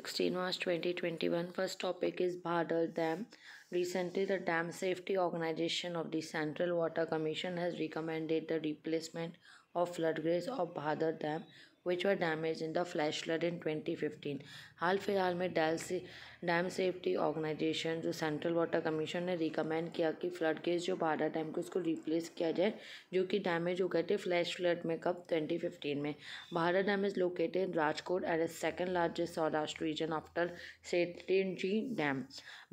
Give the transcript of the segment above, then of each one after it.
16 March 2021. First topic is Bhadar Dam. Recently, the Dam Safety Organization of the Central Water Commission has recommended the replacement of floodgates of Bhadar Dam which are damage in the flash flood in twenty fifteen हाल फिलहाल में डैल से Dam Safety Organisation जो Central Water Commission ने recommend किया कि flood case जो बारह डैम को उसको रिप्लेस किया जाए जो कि डैमेज हो गए थे फ्लैश फ्लड में कब ट्वेंटी फ़िफ्टीन में बारह dam is located Rajkot at is second largest Saurashtra region after जी डैम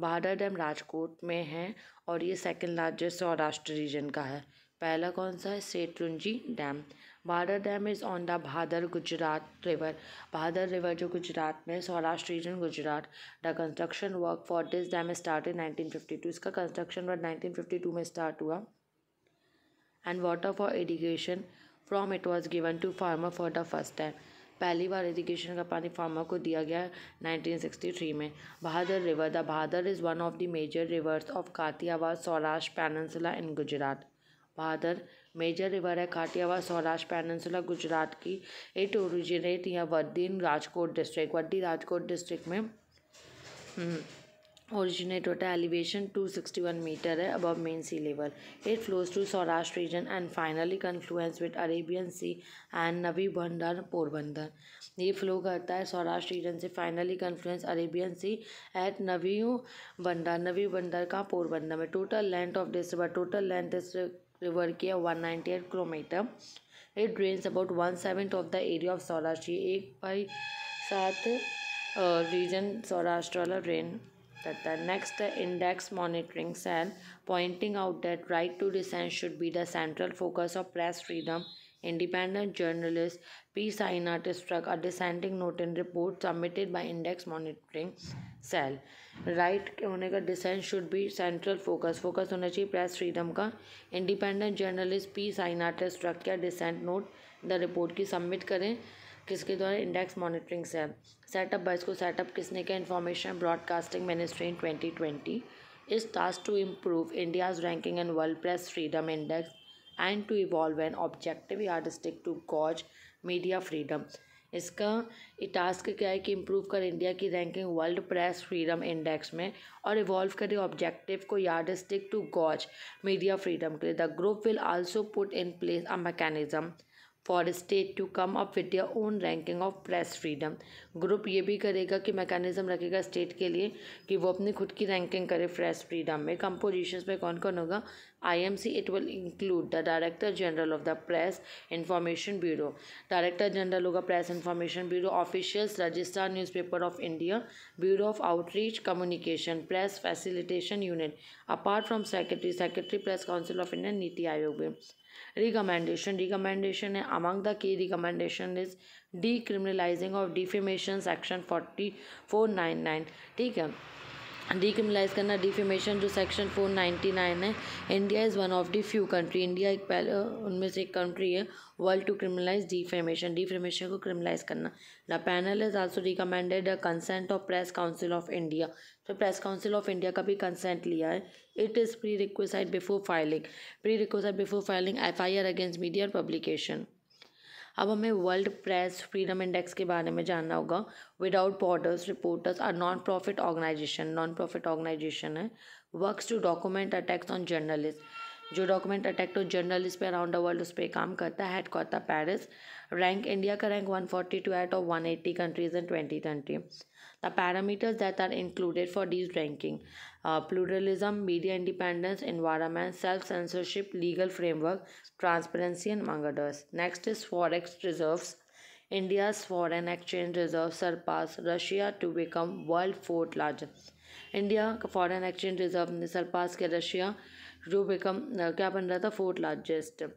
बारह डैम राजकोट में है और ये सेकेंड लार्जेस्ट सौराष्ट्र रीजन का है पहला कौन सा है Shetrunji dam Bhadar dam is on the Bhadar Gujarat river Bhadar river जो गुजरात में Saurashtra region Gujarat the construction work for this dam start in 1952 इसका कंस्ट्रक्शन वर्क 1952 में स्टार्ट हुआ and water for irrigation from it was given to farmer for the first time पहली बार irrigation का पानी farmer को दिया गया थ्री में Bhadar river the Bhadar is one of the major rivers of Kathiawad Saurashtra peninsula in Gujarat Bhadar major river है काठियावाड़ सौराष्ट्र पैनसुला गुजरात की इट ओरिजिनेट या वर्दीन इन राजकोट डिस्ट्रिक्ट वर्दी राजकोट डिस्ट्रिक्ट में ओरिजिनेट हम्म, होता है एलिवेशन वन मीटर है above mean sea level it flows to Saurashtra region and finally confluence with Arabian sea and Navi Bandar Porbandar ये flow करता है सौराष्ट्र रीजन से finally confluence Arabian sea at Navi Bandar Navi Bandar का पोरबंदर में total length of district total length district river के 198 km, it drains about one seventh of the area of Saurashtra एक भाई सात region Saurashtra वाला drain करता है next index monitoring cell pointing out that right to dissent should be the central focus of press freedom Independent journalist P. Sainath struck a dissenting note in report submitted by Index Monitoring Cell. Right होने का dissent should be central focus. Focus होना चाहिए press freedom का. Independent journalist P. Sainath struck किया dissent note the report की submit करें किसके द्वारा इंडेक्स मॉनिटरिंग से सेटअप बस को सेटअप किसने किया information broadcasting ministry in twenty twenty is task to improve India's ranking and world press freedom index and to evolve an objective yardstick to gauge media freedom इसका task क्या है कि improve कर India की ranking world press freedom index में और evolve करे objective को yardstick to gauge media freedom के लिए the group will also put in place a mechanism for state to come up with your own ranking of press freedom group ये भी करेगा कि मैकेनिज्म रखेगा state के लिए कि वो अपनी खुद की रैंकिंग करे प्रेस फ्रीडम में कंपोजिशन में कौन कौन होगा IMC, it will include the Director General of the Press Information Bureau, Director General of the Press Information Bureau officials, Registrar Newspaper of India, Bureau of Outreach, Communication, Press Facilitation Unit, apart from Secretary, Secretary Press Council of India, Niti Aayog. Recommendation Recommendation among the key recommendation is decriminalizing of defamation section 4499 ठीक decriminalise करना defamation जो section 499 है India is one of the few country India एक पहले उनमें से एक country है world to criminalise defamation defamation को क्रिमिनलाइज करना the panel is also recommended consent of press council of India तो प्रेस काउंसिल ऑफ इंडिया का भी कंसेंट लिया है it is prerequisite before filing prerequisite before filing F I R against media और publication अब हमें world press freedom index के बारे में जानना होगा without borders reporters are non profit organisation non profit organisation है works to document attacks on journalist जो डॉक्यूमेंट अटैक टू जर्नलिस्ट पे अराउंड द वर्ल्ड उस पर काम करता है हेड कोता रैंक इंडिया का rank one forty two at और one eighty countries and twenty country the parameters that are included for these ranking uh, pluralism, media independence, environment, self-censorship, legal framework, transparency and among others. Next is forex reserves. India's foreign exchange reserves surpass Russia to become world fourth largest. India foreign exchange reserve reserve Russia to become. Russia जो become क्या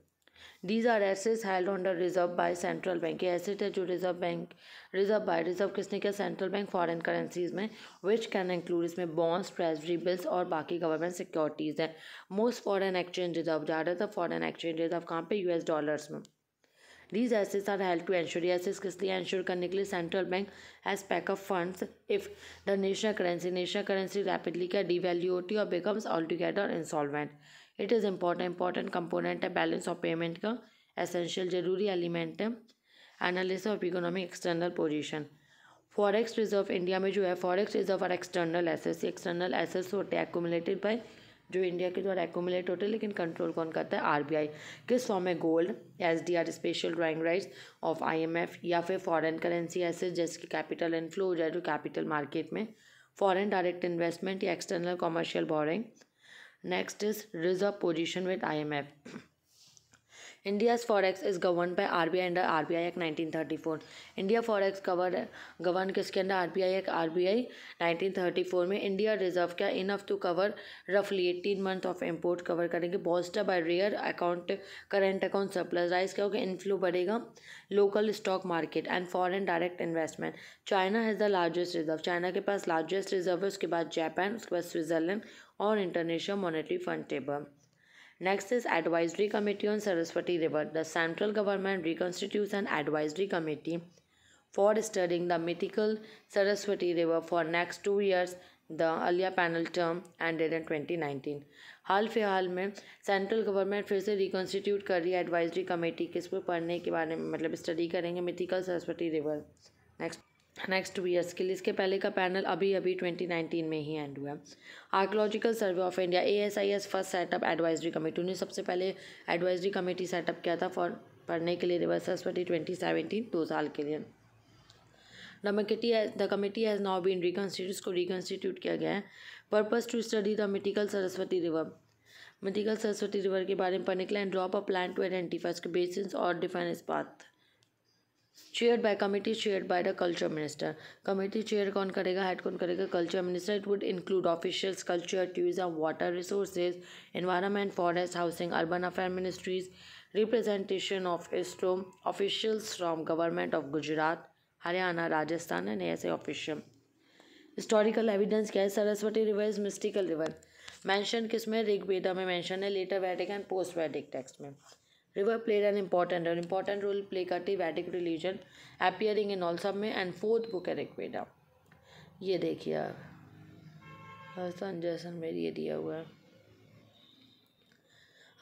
these are assets held on reserve by central bank ये asset है जो reserve bank reserve by reserve किसने किया central bank foreign currencies में which can include इसमें bonds treasury bills और बाकी गवर्नमेंट सिक्योरिटीज़ हैं मोस्ट फॉरेन एक्सचेंज रिजर्व ज़्यादातर फॉरेन एक्सचेंज रिजर्व कहाँ पे यूएस डॉलर्स में these assets are held to ensure access किस लिए एंश्योर करने के लिए central bank has pack up funds if the national currency national currency rapidly क्या डिवेल्यूटी और becomes all together instalment it is important important component है balance of payment का essential ज़रूरी एलिमेंट है analysis of economic external position forex reserve India में जो है forex reserve और एक्सटर्नल एसेस एक्सटर्नल एसेस होते हैं एकोमुलेटेड बाई जो इंडिया के द्वारा एकोमुलेट होते हैं लेकिन कंट्रोल कौन करता है आरबीआई किस फॉर्म में gold SDR special drawing rights of IMF या फिर फॉरेन करेंसी एसेस जैसे कि कैपिटल इनफ्लो हो जाए जो कैपिटल मार्केट में फॉरेन डायरेक्ट इन्वेस्टमेंट या external commercial borrowing Next is reserve position with IMF. India's forex is governed by RBI under RBI Act 1934. India forex cover governed किसके under RBI Act RBI 1934 में India Reserve क्या enough to cover roughly 18 month of import cover करेंगे bolster by rare account current account surplus rise क्या होगा inflow बढ़ेगा local stock market and foreign direct investment. China has the largest reserve. China के पास largest reserve है उसके बाद Japan उसके बाद स्विट्जरलैंड और international monetary fund table next is advisory committee on Saraswati river the central government reconstitution advisory committee for studying the mythical Saraswati river for next two years the earlier panel term end in twenty nineteen हाल फिलहाल में central government फिर से reconstitute कर रही है advisory committee किस पर पढ़ने के बारे में मतलब स्टडी करेंगे mythical Saraswati river next next two years के लिए इसके पहले का पैनल अभी अभी 2019 में ही एंड हुआ archaeological survey of India A S I is first setup advisory committee उन्हें सबसे पहले एडवाइजरी कमेटी सेटअप किया था फॉर पढ़ने के लिए रिवर्स ट्वेंटी सेवेंटीन दो साल के लिए the the committee has now been reconstitute इसको रिकन्स्टिट्यूट किया गया है purpose to study the mythical Saraswati river mythical Saraswati river के बारे में पढ़ने के लिए and drop a plan to identify उसके बेसिस और defence path chair by committee chair by the culture minister committee chair कौन करेगा हेड कौन करेगा culture minister it would include officials culture tourism water resources environment forest housing urban affair ministries representation of ISRO officials from government of Gujarat Haryana Rajasthan and ऐसे official historical evidence क्या है Saraswati river is mystical river mention किस में ऋग्वेदा में mention है later Vedic and post Vedic text में River played an important an important role play करती वैदिक religion appearing in all सब में and fourth book है Veda. ये देखिए राजस्थान जैसलमेर ये दिया हुआ है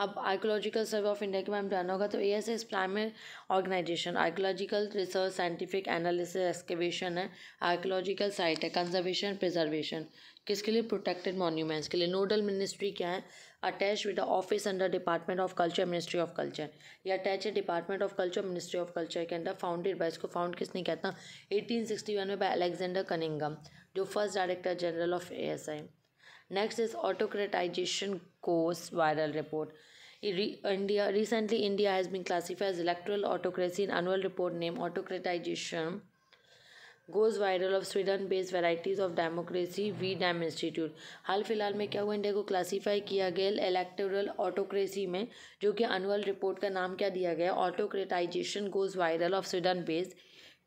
अब आर्कोलॉजिकल सर्वे ऑफ इंडिया के बारे में होगा तो A S S primary organisation archaeological research scientific analysis excavation है आर्कोलॉजिकल साइट है कंजर्वेशन प्रिजर्वेशन किसके लिए प्रोटेक्टेड मॉन्यूमेंट्स के लिए नोडल मिनिस्ट्री क्या है attach with the office under department of culture ministry of culture ये अटैच है department of culture ministry of culture के अंदर फाउंडेड बाई इसको फाउंड किसने कहता था एटीन सिक्सटी वन में बाय अलेक्जेंडर कनिंगम जो first director general of A S I next is autocratisation goes viral report India recently India has been classified electoral autocracy in annual report name autocratisation goes viral of Sweden based varieties of democracy V Dem institute हाल फिलहाल में क्या हुआ India को classify किया गया electoral autocracy में जो कि अनुअल रिपोर्ट का नाम क्या दिया गया autocratisation goes viral of Sweden based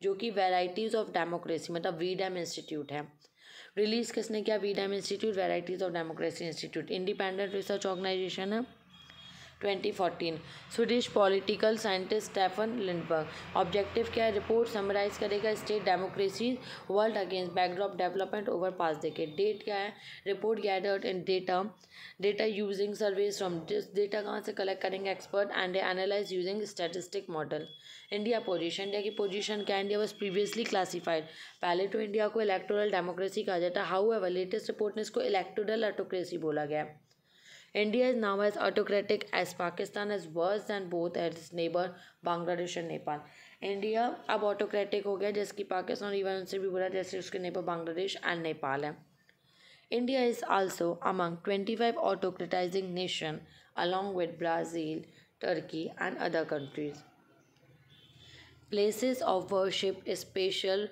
जो कि वेराइटीज़ ऑफ डेमोक्रेसी मतलब वी डैम इंस्टीट्यूट है रिलीज़ किसने किया V Dem institute varieties of democracy institute independent research organisation है 2014 Swedish political scientist Staffan Lindberg objective क्या है रिपोर्ट समराइज करेगा state democracy world against backdrop development over past decade क्या है report gathered in data data using service from data कहाँ से collect करेंगे expert and analyse using statistic model India position India की position क्या India was previously classified पहले तो India को इलेक्टोरल डेमोक्रेसी कहा जाता है हाउ एवर लेटेस्ट रिपोर्ट ने इसको इलेक्टोरल ऑटोक्रेसी बोला गया India is now as autocratic as Pakistan is worse than both its neighbor Bangladesh और नेपाल इंडिया अब ऑटोक्रेटिक हो गया जैसे पाकिस्तान और ईरान से भी बुरा जैसे उसके नेबर बांग्लादेश एंड नेपाल है India is also among twenty five autocratising nation along with Brazil, Turkey, and other countries. Places of worship, special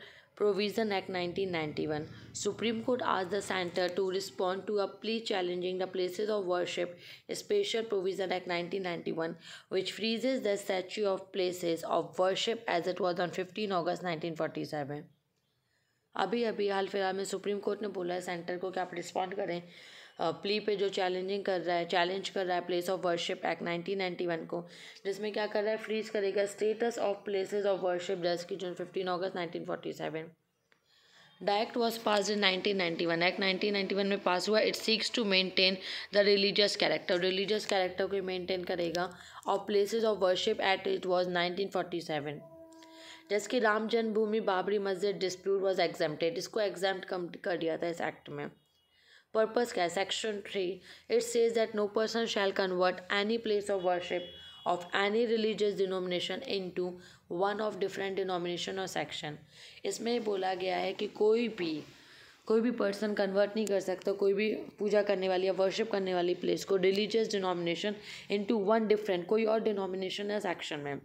Provision Act 1991. Supreme Court asked the center to respond to a plea challenging the places of worship Special Provision Act 1991 which freezes the statue of places of worship as it was on 15 August 1947. अभी अभी हाल फिलहाल में supreme court ने बोला है centre को कि आप रिस्पॉन्ड करें प्ली पे जो चैलेंजिंग कर रहा है चैलेंज कर रहा है प्लेस ऑफ वर्शिप एक्ट 1991 को जिसमें क्या कर रहा है फ्रीज करेगा status of places of worship June fifteen August seven the act was pass in 1991 act 1991 में पास हुआ it seeks to maintain the religious character religious character को मेंटेन करेगा और places of worship at it forty seven जैसे कि Ram Janmabhoomi Babri Masjid dispute was exempted इसको exempt कर दिया था इस एक्ट में Purpose Care, Section 3, it says that no person shall convert any place of worship of any religious denomination into one of different denomination or section. इसमें बोला गया है कि कोई भी कोई भी पर्सन कन्वर्ट नहीं कर सकता कोई भी पूजा करने वाली या वर्शिप करने वाली प्लेस को religious denomination into one different कोई और डिनोमिनेशन या सेक्शन में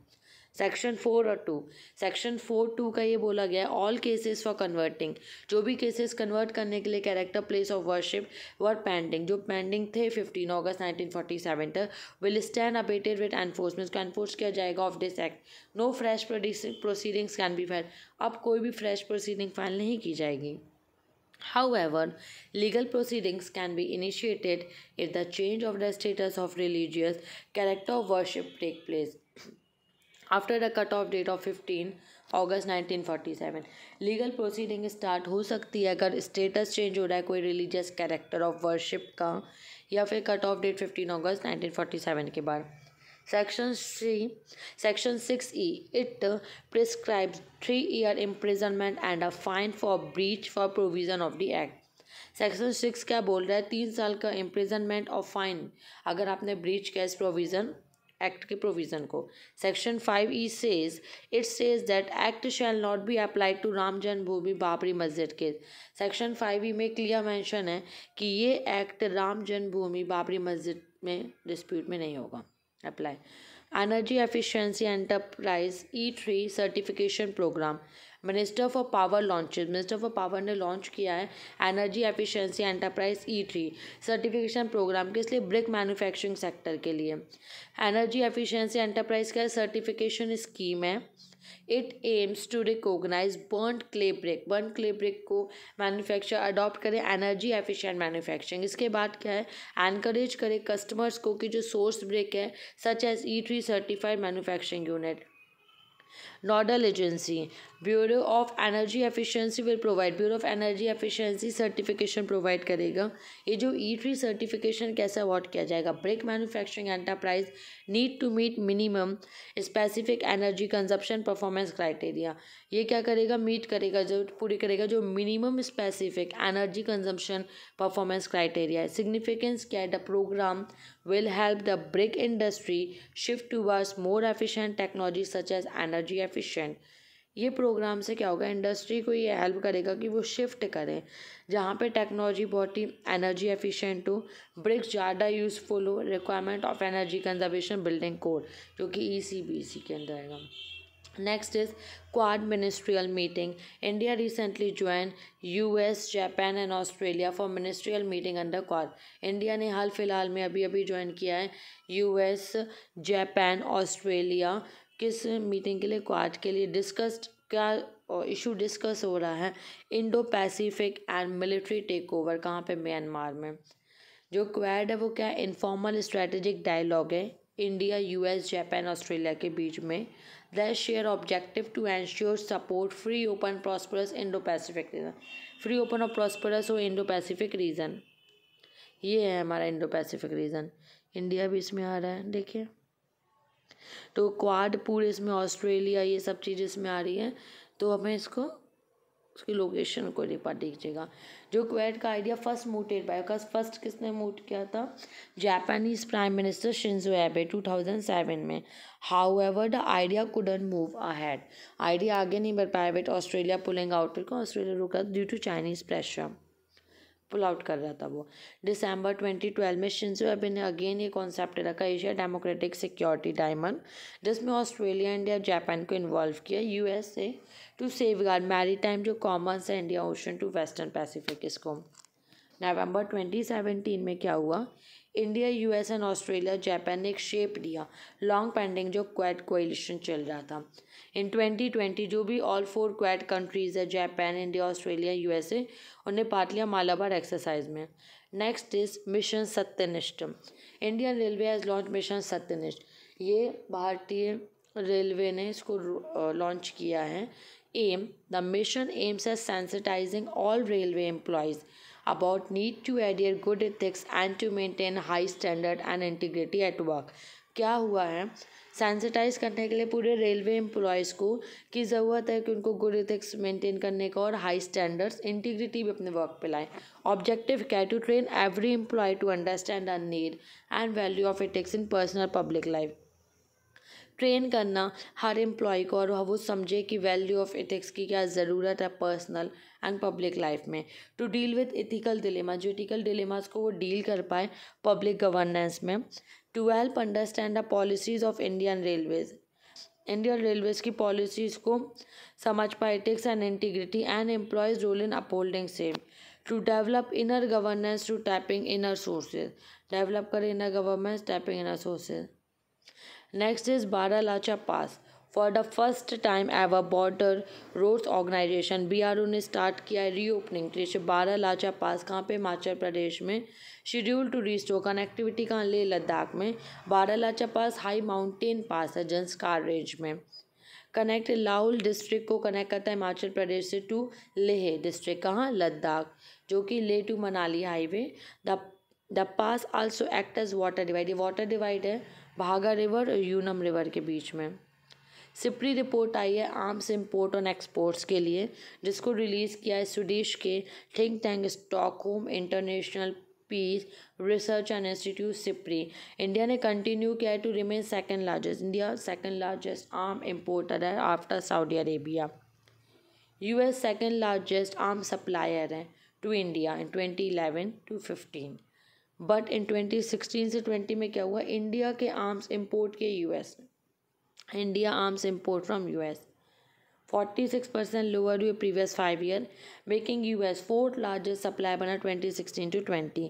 सेक्शन फोर और टू सेक्शन फोर टू का ये बोला गया है ऑल केसेस फॉर कन्वर्टिंग जो भी केसेस कन्वर्ट करने के लिए character place of worship were pending जो पेंडिंग थे fifteen August nineteen forty seven तक will stand abated with enforcement को एनफोर्स किया जाएगा of this act no fresh proceedings can be file अब कोई भी फ्रेश प्रोसीडिंग फाइल नहीं की जाएगी however legal proceedings can be initiated if the change of the status of religious character of worship take place after the cut of date of fifteen August 1947 legal proceeding start हो सकती है अगर status change हो रहा है कोई religious character of worship का या फिर कट ऑफ डेट 15 अगस्त 1947 के बाद section C section six E it prescribe three year imprisonment and a fine for breach for provision of the act section six क्या बोल रहा है तीन साल का इम्प्रिजनमेंट और फाइन अगर आपने ब्रीच कैस प्रोविज़न एक्ट के प्रोविज़न को section five E says it says that act shall not be applied to Ram Janmabhoomi Babri मस्जिद के सेक्शन फाइव ई में क्लियर मेंशन है कि ये एक्ट राम जन्मभूमि बाबरी मस्जिद में डिस्प्यूट में नहीं होगा apply energy efficiency enterprise E three certification programme minister for power launches minister for power ने लॉन्च किया है energy efficiency enterprise E three certification programme किस लिए ब्रिक मैन्युफैक्चरिंग सेक्टर के लिए एनर्जी एफिशिएंसी एंटरप्राइज का सर्टिफिकेशन स्कीम है it aims to recognise burn clay brick burn clay brick को मैन्युफैक्चर अडॉप्ट करें एनर्जी एफिशिएंट मैन्युफैक्चरिंग इसके बाद क्या है एनकरेज करें कस्टमर्स को कि जो सोर्स ब्रेक है such as E three certified manufacturing unit nodal agency bureau of energy efficiency will provide bureau of energy efficiency certification provide करेगा ये जो ई ट्री सर्टिफिकेशन कैसे अवॉर्ड किया जाएगा brick manufacturing enterprise need to meet minimum specific energy consumption performance criteria ये क्या करेगा meet करेगा जो पूरी करेगा जो minimum specific energy consumption performance criteria है सिग्निफिकेंस क्या है the programme will help the brick industry shift towards more efficient technology such as energy efficient ये प्रोग्राम से क्या होगा इंडस्ट्री को ये हेल्प करेगा कि वो शिफ्ट करें जहाँ पे टेक्नोलॉजी बहुत ही एनर्जी एफिशिएंट हो ब्रिक्स ज़्यादा यूज़फुल हो requirement of energy conservation building code जो कि ई सी बी सी के अंदर आएगा next is Quad ministerial meeting India recently join U S Japan and Australia for ministerial meeting under Quad India ने हाल फिलहाल में अभी अभी ज्वाइन किया है यू एस जापान ऑस्ट्रेलिया किस मीटिंग के लिए क्वाड के लिए डिस्कस्ड क्या इशू डिस्कस हो रहा है Indo Pacific and military take over कहाँ पर म्यांमार में जो क्वैड है वो क्या इनफॉर्मल स्ट्रेटेजिक डायलॉग है इंडिया यूएस जापान ऑस्ट्रेलिया के बीच में that share objective to ensure support free open prosperous Indo Pacific region free open और प्रॉस्परस हो इंडो पैसिफिक रीजन ये है हमारा इंडो पैसिफिक रीजन इंडिया भी इसमें आ रहा है देखिए तो क्वाड पूरे इसमें ऑस्ट्रेलिया ये सब चीज़ इसमें आ रही है तो हमें इसको उसकी लोकेशन को पा दीजिएगा जो क्वेट का आइडिया फर्स्ट मूटेड बाय का फर्स्ट किसने मूट किया था Japanese prime minister Shinzo Abe 2007 में however the idea couldn't move ahead idea आगे नहीं बढ़ पाया but Australia pulling out because Australia रुका due to Chinese pressure pull out कर रहा था वो दिसंबर 2012 में शिंजो अभी ने अगेन ये कॉन्सेप्ट रखा एशिया डेमोक्रेटिक सिक्योरिटी डायमंड जिसमें ऑस्ट्रेलिया इंडिया जापान को इन्वॉल्व किया USA to safeguard maritime जो कॉमर्स है India ocean to western Pacific इसको नवंबर 2017 में क्या हुआ India US and Australia Japan ने एक शेप दिया लॉन्ग पेंडिंग जो क्वेट कोलिशन चल रहा था इन 2020 जो भी ऑल फोर क्वैड कंट्रीज़ है जापान इंडिया ऑस्ट्रेलिया यूएसए उन्हें पाट लिया मालाबार एक्सरसाइज में next is mission Satyanishtha Indian railway has launch mission Satyanishtha ये भारतीय रेलवे ने इसको लॉन्च किया है aim the mission aims as sensitizing all railway employees about need to adhere good ethics and to maintain high standard and integrity at work क्या हुआ है सेंसिटाइज करने के लिए पूरे रेलवे एम्प्लॉयज़ को की ज़रूरत है कि उनको गुड एथिक्स मेंटेन करने का और हाई स्टैंडर्ड्स इंटीग्रिटी भी अपने वर्क पे लाएं ऑब्जेक्टिव क्या to train every employ to understand our need and value of ethics in personal public life train करना हर एम्प्लॉय को और वो समझे कि वैल्यू ऑफ एथिक्स की क्या ज़रूरत है पर्सनल एंड पब्लिक लाइफ में to deal with ethical dilemma जो इथिकल डिलेमास को वो डील कर पाए पब्लिक गवर्नेंस में to help understand the policies of Indian railways Indian railways की पॉलिसीज़ को समझ पाए ethics and integrity and employees role in upholding same to develop inner governance to tapping inner sources develop करें inner governance tapping inner sources is बारा लाचा pass for the first time ever border roads organisation B R O ने start किया है reopening कृषि बारह लाचा पास कहाँ पे हिमाचल प्रदेश में शेड्यूल टू हो कनेक्टिविटी कहाँ ले लद्दाख में बारह लाचा पास हाई माउंटेन पास है जंसकार रेंज में कनेक्ट लाहौल डिस्ट्रिक्ट को कनेक्ट करता है हिमाचल प्रदेश से टू लेह डिस्ट्रिक्ट कहाँ लद्दाख जो कि Leh to Manali highway the the pass also act as water divide ये वाटर डिवाइड है भागा रिवर और यूनम रिवर के बीच में सिपरी रिपोर्ट आई है आर्म्स इम्पोर्ट ऑन एक्सपोर्ट्स के लिए जिसको रिलीज़ किया है स्वदेश के think tank Stockholm international peace research and institute SIPRI India ने कंटिन्यू किया है to remain second largest India second largest arm importer है after Saudi Arabia U S second largest arm supplier है to India in twenty eleven to fifteen but in 2016 से 20 में क्या हुआ India के आर्म्स इंपोर्ट के यूएस ने India arms import from US 46 percent lower हुए previous five year making US fourth largest supply बना 2016 to twenty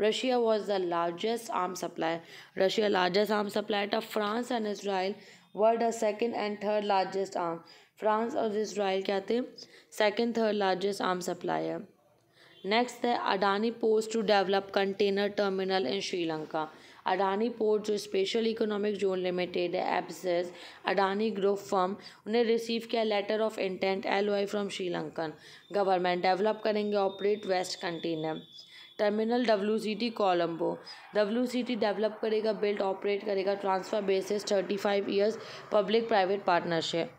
Russia was the largest arm supplier Russia largest arm supplier था France and Israel world का second and third largest arm France और Israel क्या थे second third largest arm supplier next है Adani port to develop container terminal in Sri Lanka Adani port जो special economic zone limited है एब्सेस Adani group firm उन्हें रिसीव किया letter of intent L Y from Sri Lankan government develop करेंगे operate west container terminal W C T Colombo W C T develop करेगा build operate करेगा transfer basis thirty five years public private partnership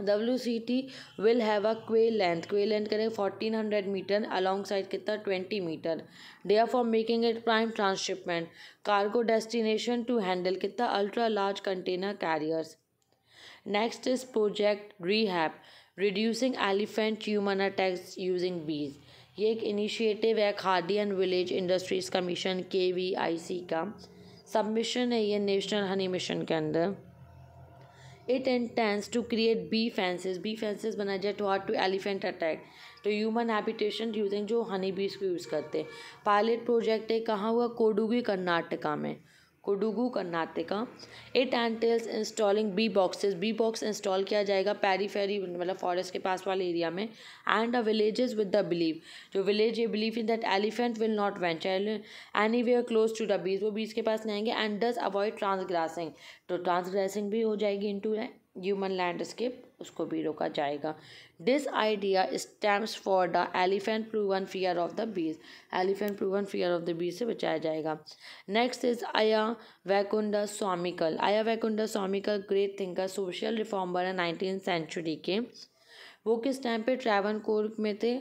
W C T will have a quay length quay length करें fourteen hundred metre alongside कितना twenty metre डे for making it prime transshipment cargo destination to handle कितना ultra large container carriers next is project rehab reducing elephant human attacks using bees ये एक initiative है Khadi and village industries commission K V I C का submission है ये national honey mission के अंदर it intends to create bee fences bee fences बनाए जाए to thwart to elephant attack to human habitation using जो हनी बीज को यूज़ करते हैं पायलट प्रोजेक्ट है कहाँ हुआ कोडुगी कर्नाटका में Kodagu Karnataka it entails installing bee boxes bee box install किया जाएगा पैरी फेरी मतलब फॉरेस्ट के पास वाले एरिया में and a villages with the believe जो विलेज ये believe in that elephant will not venture any way close to the bees वो बीज के पास नहीं आएंगे एंड डज अवॉइड ट्रांसग्रासिंग तो ट्रांसग्रासिंग भी हो जाएगी इन टू ह्यूमन लैंडस्केप उसको भी रोका जाएगा this idea stems for the elephant proven fear of the bees elephant proven fear of the bees से बचाया जाएगा नेक्स्ट इज आया वैकुंडा स्वामिकल आया Vaikunda Swamikal great thinker social reformer है नाइनटीन सेंचुरी के वो किस टाइम पे ट्रैवन कोर्क में थे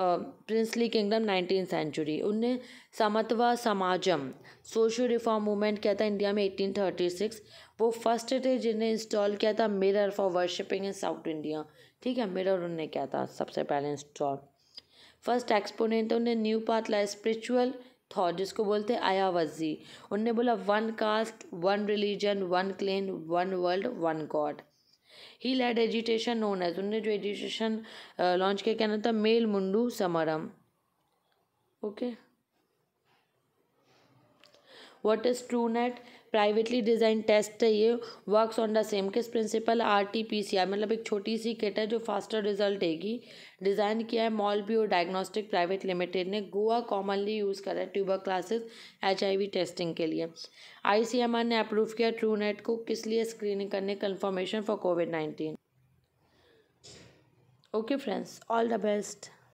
प्रिंसली किंगडम नाइनटीन सेंचुरी उनने Samathva Samajam social reform movement किया था इंडिया में एटीन थर्टी सिक्स वो फर्स्ट थे जिन्हें इंस्टॉल किया था mirror for worshipping in south India ठीक है मिरर उन्होंने किया था सबसे पहले इंस्टॉल फर्स्ट एक्सपोनेंट उन्हें न्यू पाथ लाया स्पिरिचुअल थॉट जिसको बोलते हैं आयावजी उनने बोला one caste one religion one clan one world one god he led education known है उनने जो एजुटेशन लॉन्च किया क्या नाम था Mel Mundu Samaram okay what is true net privately design test है ये वर्क्स ऑन द सेम किस principle R T P C R मतलब एक छोटी सी किट है जो फास्टर रिजल्ट देगी डिज़ाइन किया है Molbio diagnostic private limited ने गोवा कॉमनली यूज़ करा है tuberculosis H I V testing के लिए आई सी एम आर ने अप्रूव किया ट्रू नेट को किस लिए स्क्रीनिंग करने confirmation for COVID nineteen okay friends all the best